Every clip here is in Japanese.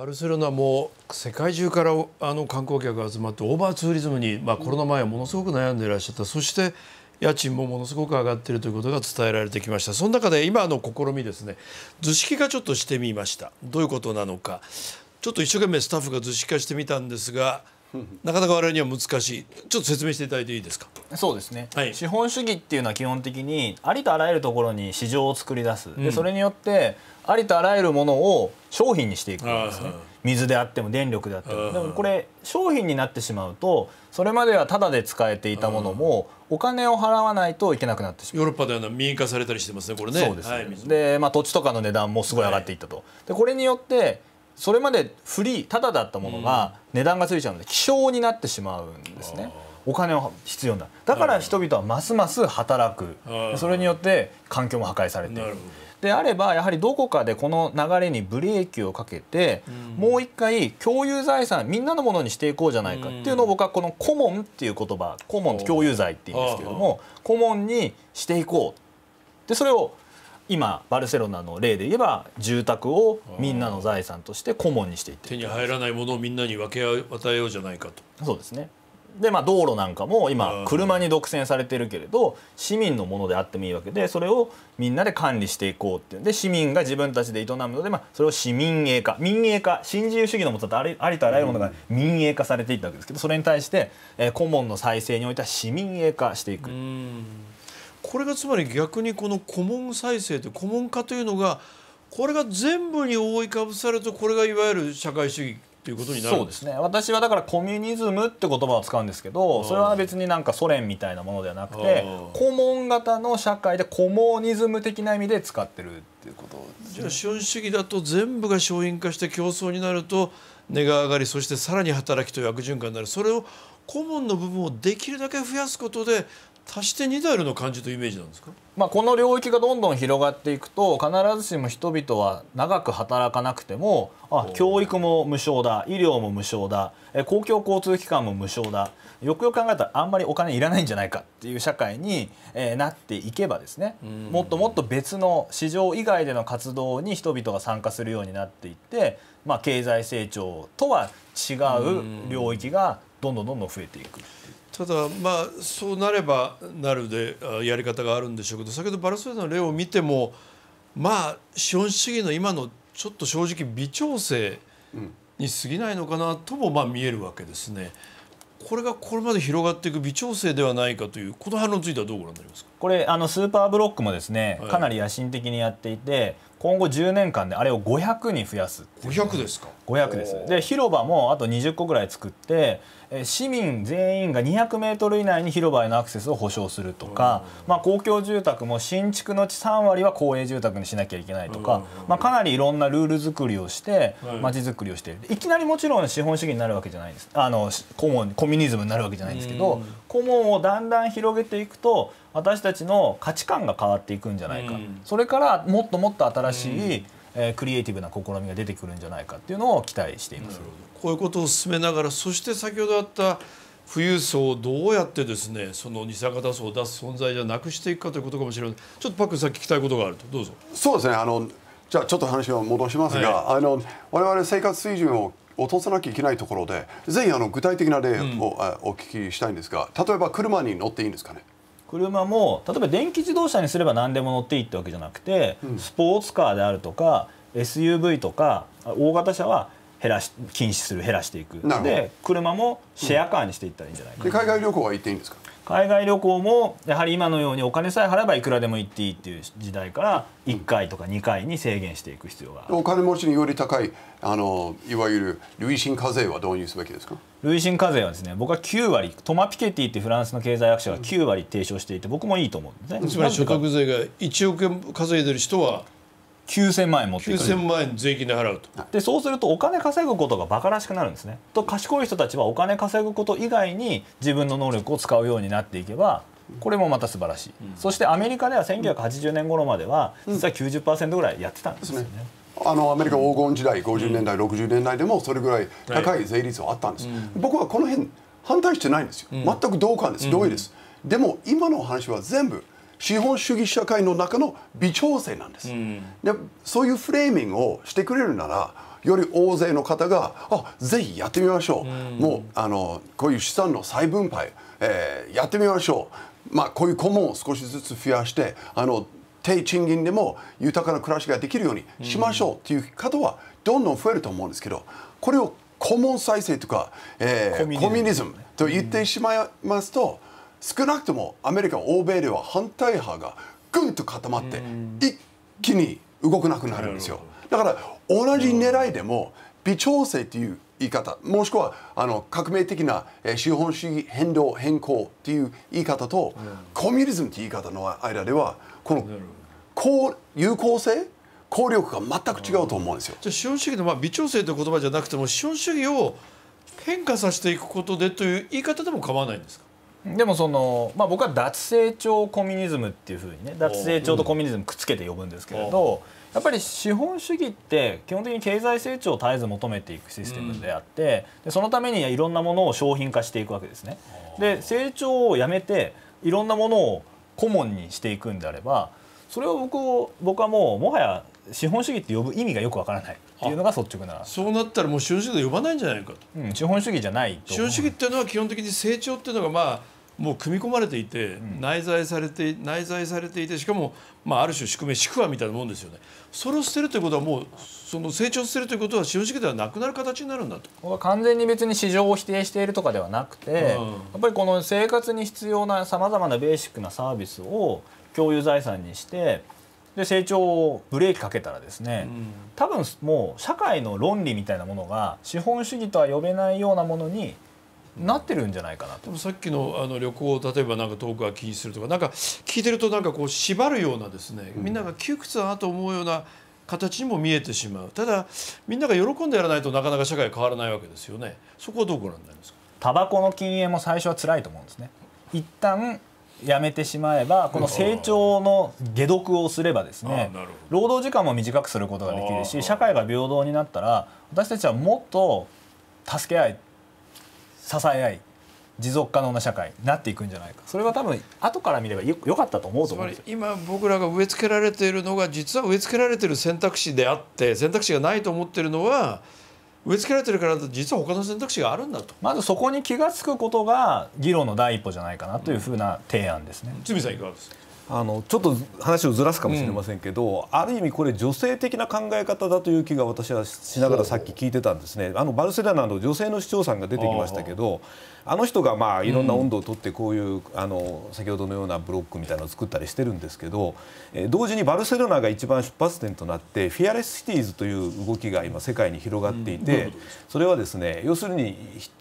バルセロナも世界中からあの観光客が集まってオーバーツーリズムに、まあ、コロナ前はものすごく悩んでいらっしゃったそして家賃もものすごく上がっているということが伝えられてきましたその中で今の試みですね図式化ちょっとしてみましたどういうことなのかちょっと一生懸命スタッフが図式化してみたんですがなかなか我々には難しいちょっと説明していただいていいですかそうですね、はい、資本主義っていうのは基本的にありとあらゆるところに市場を作り出す、でそれによってありとあらゆるものを商品にしていくんですね水であっても電力であってもでもこれ商品になってしまうとそれまではタダで使えていたものもお金を払わないといけなくなってしまうヨーロッパでは民営化されたりしてますねこれねそうですね、はい、で、まあ、土地とかの値段もすごい上がっていったと、はい、でこれによってそれまでフリーただだったものが値段がついちゃうので希少になってしまうんですね。お金を必要なだから人々はますます働くそれによって環境も破壊されているであればやはりどこかでこの流れにブレーキをかけて、うん、もう一回共有財産みんなのものにしていこうじゃないかっていうのを僕はこの「コモン」っていう言葉「コモン」共有財って言うんですけれどもコモンにしていこうでそれを今バルセロナの例で言えば住宅をみんなの財産として顧問にしていって手に入らないものをみんなに分け与えようじゃないかとそうですねでまあ道路なんかも今車に独占されてるけれど市民のものであってもいいわけでそれをみんなで管理していこうっていうんで市民が自分たちで営むので、まあ、それを市民営化民営化新自由主義のもとだとありとあらゆるものが民営化されていったわけですけどそれに対して、え顧問の再生においては市民営化していく。これがつまり逆にこの顧問再生と顧問化というのがこれが全部に覆いかぶさるとこれがいわゆる社会主義っていうことになるそうですね私はだからコミュニズムって言葉を使うんですけどそれは別になんかソ連みたいなものではなくて顧問型の社会でコモニズム的な意味で使ってるっていうこと、ね、じゃあ資本主義だと全部が商品化して競争になると値が上がりそしてさらに働きという悪循環になるそれを顧問の部分をできるだけ増やすことで足してニでルの感じというイメージなんですか、まあ、この領域がどんどん広がっていくと必ずしも人々は長く働かなくてもあ教育も無償だ医療も無償だ公共交通機関も無償だよくよく考えたらあんまりお金いらないんじゃないかっていう社会に、えー、なっていけばですねもっともっと別の市場以外での活動に人々が参加するようになっていって、まあ、経済成長とは違う領域がどんどんどんどん増えていくっていう。ただまあそうなればなるでやり方があるんでしょうけど先ほどバルセロナの例を見てもまあ資本主義の今のちょっと正直微調整に過ぎないのかなともまあ見えるわけですね。これがこれまで広がっていく微調整ではないかというこの反論についてはどうご覧になりますかこれあのスーパーブロックもですね、かなり野心的にやっていて、今後10年間であれを500に増やす500ですか500ですで広場もあと20個ぐらい作って市民全員が200メートル以内に広場へのアクセスを保障するとか、まあ、公共住宅も新築のうち3割は公営住宅にしなきゃいけないとか、まあ、かなりいろんなルール作りをして街づくりをしているいきなりもちろん資本主義になるわけじゃないですあのコモコミュニズムになるわけじゃないんですけど顧問をだんだん広げていくと私たちの価値観が変わっていくんじゃないか、うん、それからもっともっと新しい、うん、えー、クリエイティブな試みが出てくるんじゃないかっていうのを期待しています。こういうことを進めながらそして先ほどあった富裕層をどうやってですねその二酸化炭素を出す存在じゃなくしていくかということかもしれないちょっとパックさん聞きたいことがあるとどうぞそうですねあのじゃあちょっと話を戻しますが、はい、あの我々生活水準を落とさなきゃいけないところでぜひあの具体的な例を、うん、お聞きしたいんですが例えば車に乗っていいんですかね車も例えば電気自動車にすれば何でも乗っていいってわけじゃなくて、うん、スポーツカーであるとか SUV とか大型車は減らし禁止する減らしていくで車もシェアカーにしていったらいいんじゃないか、うん、海外旅行は行っていいんですか海外旅行もやはり今のようにお金さえ払えばいくらでも行っていいっていう時代から1回とか2回に制限していく必要があるお金持ちにより高いあのいわゆる累進課税は導入すべきですか累進課税はですね僕は9割トマ・ピケティってフランスの経済学者が9割提唱していて僕もいいと思うんですねつまり所得税が1億円稼いでる人は9000万円持って9000万円税金で払うとでそうするとお金稼ぐことが馬鹿らしくなるんですねと賢い人たちはお金稼ぐこと以外に自分の能力を使うようになっていけばこれもまた素晴らしい、うん、そしてアメリカでは1980年頃までは実は90%ぐらいやってたんですよね、うんあのアメリカ黄金時代50年代、60年代でもそれぐらい高い税率はあったんです、はい僕はこの辺反対してないんですよ、全く同感です同意です、でも今の話は全部資本主義社会の中の微調整なんです、うん、でそういうフレーミングをしてくれるならより大勢の方があぜひやってみましょう、うん、もうあのこういう資産の再分配、えー、やってみましょう、まあ、こういう顧問を少しずつ増やしてあの低賃金でも豊かな暮らしができるようにしましょうっていう方はどんどん増えると思うんですけどこれを顧問再生とか、えー、コミュニズムと言ってしまいますと、うん少なくともアメリカ欧米では反対派がぐんと固まって一気に動かなくなるんですよだから同じ狙いでも微調整という言い方もしくはあの革命的な資本主義変動変更という言い方とコミュニズムという言い方の間ではこのこう有効性効力が全く違うと思うんですよ。じゃ資本主義のまあ微調整という言葉じゃなくても資本主義を変化させていくことでという言い方でも構わないんですかでもその、まあ、僕は脱成長コミュニズムっていうふうにね脱成長とコミュニズムくっつけて呼ぶんですけれど、うん、やっぱり資本主義って基本的に経済成長を絶えず求めていくシステムであって、うん、でそのためにいろんなものを商品化していくわけですね。で成長をやめていろんなものを顧問にしていくんであればそれを僕僕はもうもはや資本主義って呼ぶ意味がよくわからない。っていうのが率直なそうなったらもう資本主義と呼ばないんじゃないかと、うん、資本主義じゃない資本主義っていうのは基本的に成長っていうのがまあもう組み込まれていて、内在されて内在されていてしかも、まあ、ある種宿命宿和みたいなもんですよねそれを捨てるということはもうその成長捨てるということは資本主義ではなくなる形になるんだと完全に別に市場を否定しているとかではなくて、やっぱりこの生活に必要なさまざまなベーシックなサービスを共有財産にしてで成長をブレーキかけたらですね、うん、多分もう社会の論理みたいなものが資本主義とは呼べないようなものになってるんじゃないかなと、うん、さっきのあの旅行を例えばなんか遠くが禁止するとかなんか聞いてるとなんかこう縛るようなですね、みんなが窮屈だなと思うような形にも見えてしまうただみんなが喜んでやらないとなかなか社会変わらないわけですよねそこはどうご覧になりますかタバコの禁煙も最初は辛いと思うんですね一旦やめてしまえばこの成長の解毒をすればですね労働時間も短くすることができるし社会が平等になったら私たちはもっと助け合い支え合い持続可能な社会になっていくんじゃないかそれは多分後から見ればよかったと思うと思うんですよ今僕らが植え付けられているのが実は植え付けられている選択肢であって選択肢がないと思ってるのは植え付けられてるから実は他の選択肢があるんだとまずそこに気が付くことが議論の第一歩じゃないかなというふうな提案ですね。うん、さんいかがですかあのちょっと話をずらすかもしれませんけど、うん、ある意味これ女性的な考え方だという気が私はしながらさっき聞いてたんですねあのバルセロナの女性の市長さんが出てきましたけどあの人がまあいろんな温度をとってこういう、うん、あの先ほどのようなブロックみたいなのを作ったりしてるんですけど、え同時にバルセロナが一番出発点となってフィアレスシティーズという動きが今世界に広がっていて、うん、それはですね要するに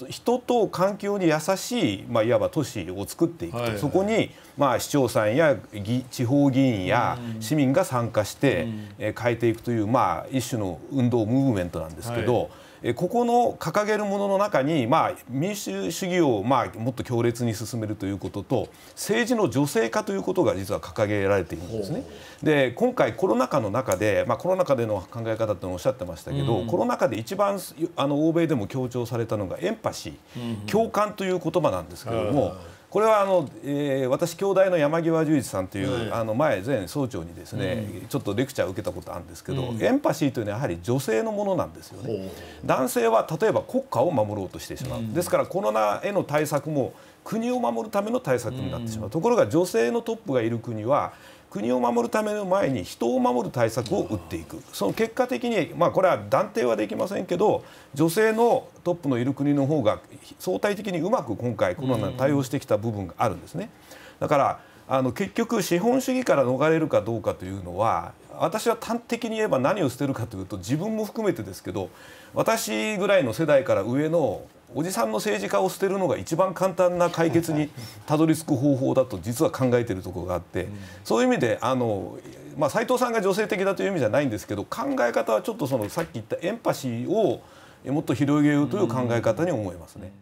人と環境に優しい、まあ、いわば都市を作っていくと、はいはい、そこに、まあ、市長さんや地方議員や市民が参加して、え変えていくという、まあ、一種の運動ムーブメントなんですけど。はいここの掲げるものの中に、まあ、民主主義を、まあ、もっと強烈に進めるということと政治の女性化ということが実は掲げられているんですね。で今回コロナ禍の中で、まあ、コロナ禍での考え方っておっしゃってましたけど、うん、コロナ禍で一番あの欧米でも強調されたのがエンパシー、うん、共感という言葉なんですけども。うんこれはあの、えー、私、京大の山際十一さんという、はい、あの前、前総長にですね、うん、ちょっとレクチャーを受けたことあるんですけど、うん、エンパシーというのはやはり女性のものなんですよね。男性は例えば国家を守ろうとしてしまう、うん、ですからコロナへの対策も国を守るための対策になってしまう、ところが女性のトップがいる国は国を守るための前に人を守る対策を打っていくその結果的に、まあ、これは断定はできませんけど女性のトップのいる国の方が相対的にうまく今回コロナに対応してきた部分があるんですね。だからあの結局資本主義から逃れるかどうかというのは私は端的に言えば何を捨てるかというと自分も含めてですけど私ぐらいの世代から上のおじさんの政治家を捨てるのが一番簡単な解決にたどり着く方法だと実は考えているところがあって、そういう意味であの、まあ、斉藤さんが女性的だという意味じゃないんですけど考え方はちょっとそのさっき言ったエンパシーをもっと広げようという考え方に思いますね。